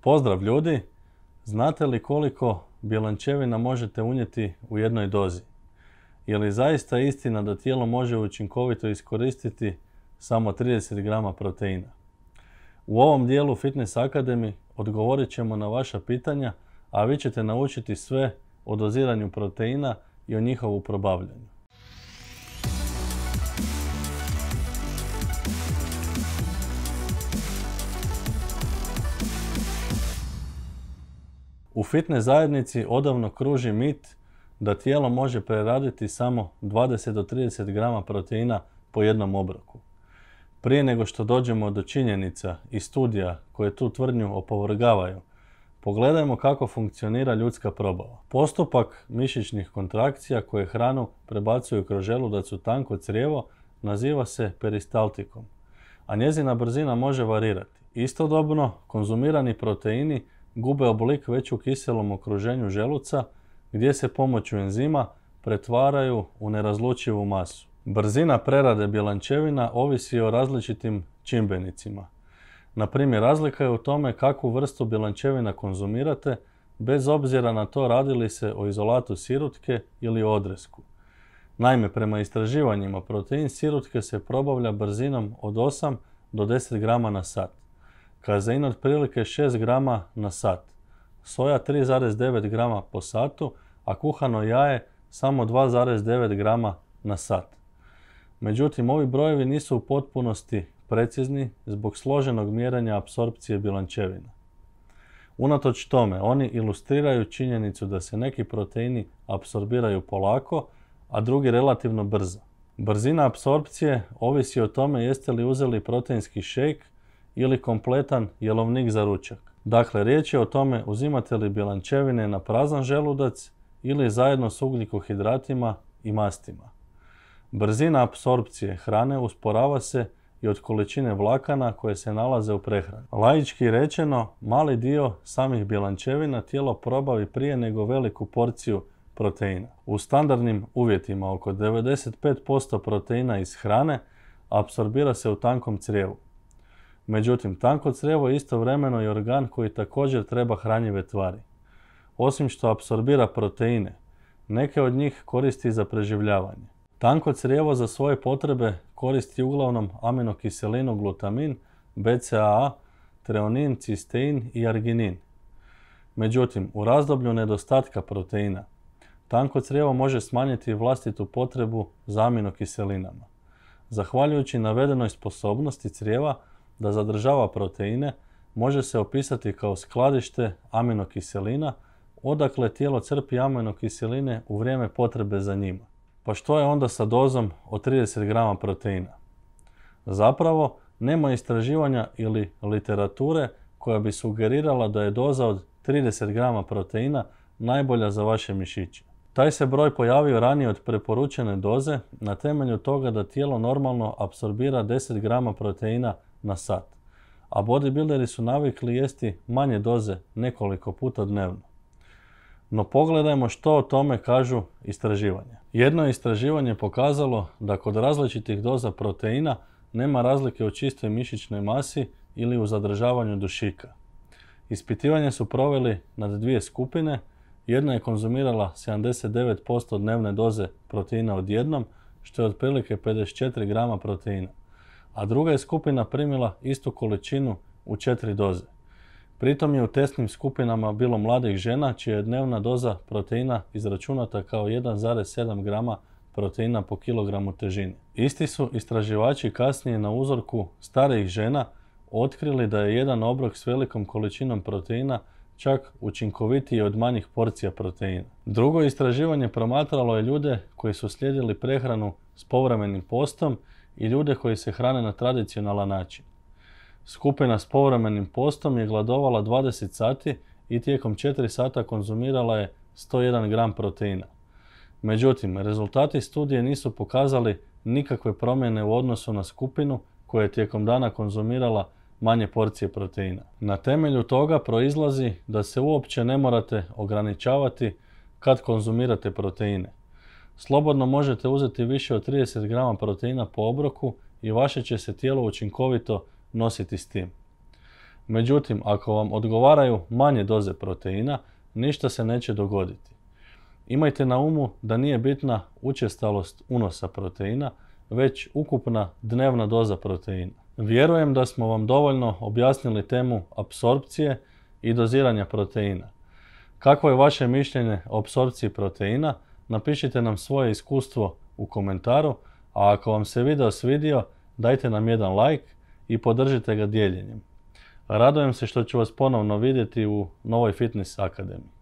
Pozdrav ljudi! Znate li koliko bjelančevina možete unijeti u jednoj dozi? Je li zaista istina da tijelo može učinkovito iskoristiti samo 30 grama proteina? U ovom dijelu Fitness Academy odgovorit ćemo na vaša pitanja, a vi ćete naučiti sve o doziranju proteina i o njihovu probavljanju. U fitness zajednici odavno kruži mit da tijelo može preraditi samo 20 do 30 grama proteina po jednom obroku. Prije nego što dođemo do činjenica i studija koje tu tvrdnju opovrgavaju, pogledajmo kako funkcionira ljudska probava. Postupak mišićnih kontrakcija koje hranu prebacuju kroz želudac tanko crijevo naziva se peristaltikom, a njezina brzina može varirati. Istodobno, konzumirani proteini gube oblik već u kiselom okruženju želuca gdje se pomoću enzima pretvaraju u nerazlučivu masu. Brzina prerade bjelančevina ovisi o različitim čimbenicima. Na primjer, razlika je u tome kakvu vrstu bjelančevina konzumirate, bez obzira na to radili se o izolatu sirutke ili odresku. Naime, prema istraživanjima, protein sirutke se probavlja brzinom od 8 do 10 grama na sat kazein otprilike 6 grama na sat, soja 3,9 grama po satu, a kuhano jaje samo 2,9 grama na sat. Međutim, ovi brojevi nisu u potpunosti precizni zbog složenog mjerenja apsorpcije bilančevina. Unatoč tome, oni ilustriraju činjenicu da se neki proteini apsorbiraju polako, a drugi relativno brzo. Brzina apsorpcije ovisi o tome jeste li uzeli proteinski shake ili kompletan jelovnik za ručak. Dakle, riječ je o tome uzimate li bilančevine na prazan želudac ili zajedno s ugljikohidratima i mastima. Brzina apsorpcije hrane usporava se i od količine vlakana koje se nalaze u prehrani. Laički rečeno, mali dio samih bilančevina tijelo probavi prije nego veliku porciju proteina. U standardnim uvjetima oko 95% proteina iz hrane apsorbira se u tankom crijevu. Međutim, tanko crijevo je istovremeno i organ koji također treba hranjive tvari. Osim što apsorbira proteine, neke od njih koristi za preživljavanje. Tanko crijevo za svoje potrebe koristi uglavnom aminokiselinu glutamin, BCAA, treonin, cistein i arginin. Međutim, u razdoblju nedostatka proteina, tanko crijevo može smanjiti vlastitu potrebu za aminokiselinama. Zahvaljujući navedenoj sposobnosti crijeva, da zadržava proteine može se opisati kao skladište aminokiselina, odakle tijelo crpi aminokiseline u vrijeme potrebe za njima. Pa što je onda sa dozom od 30 grama proteina? Zapravo, nema istraživanja ili literature koja bi sugerirala da je doza od 30 grama proteina najbolja za vaše mišiće. Taj se broj pojavio ranije od preporučene doze na temelju toga da tijelo normalno apsorbira 10 grama proteina na sat. A bodybuilderi su navikli jesti manje doze nekoliko puta dnevno. No pogledajmo što o tome kažu istraživanje. Jedno istraživanje pokazalo da kod različitih doza proteina nema razlike u čistoj mišićnoj masi ili u zadržavanju dušika. Ispitivanje su proveli nad dvije skupine. Jedna je konzumirala 79% dnevne doze proteina odjednom, što je otprilike 54 grama proteina a druga je skupina primila istu količinu u četiri doze. Pritom je u testnim skupinama bilo mladih žena čija je dnevna doza proteina izračunata kao 1,7 grama proteina po kilogramu težine. Isti su istraživači kasnije na uzorku starijih žena otkrili da je jedan obrok s velikom količinom proteina čak učinkovitiji od manjih porcija proteina. Drugo istraživanje promatralo je ljude koji su slijedili prehranu s povremenim postom i ljude koji se hrane na tradicionalan način. Skupina s povremenim postom je gladovala 20 sati i tijekom 4 sata konzumirala je 101 gram proteina. Međutim, rezultati studije nisu pokazali nikakve promjene u odnosu na skupinu koja je tijekom dana konzumirala manje porcije proteina. Na temelju toga proizlazi da se uopće ne morate ograničavati kad konzumirate proteine. Slobodno možete uzeti više od 30 grama proteina po obroku i vaše će se tijelo učinkovito nositi s tim. Međutim, ako vam odgovaraju manje doze proteina, ništa se neće dogoditi. Imajte na umu da nije bitna učestalost unosa proteina, već ukupna dnevna doza proteina. Vjerujem da smo vam dovoljno objasnili temu apsorpcije i doziranja proteina. Kako je vaše mišljenje o apsorpciji proteina? Napišite nam svoje iskustvo u komentaru, a ako vam se video svidio, dajte nam jedan like i podržite ga dijeljenjem. Radojem se što ću vas ponovno vidjeti u novoj Fitness Akademiji.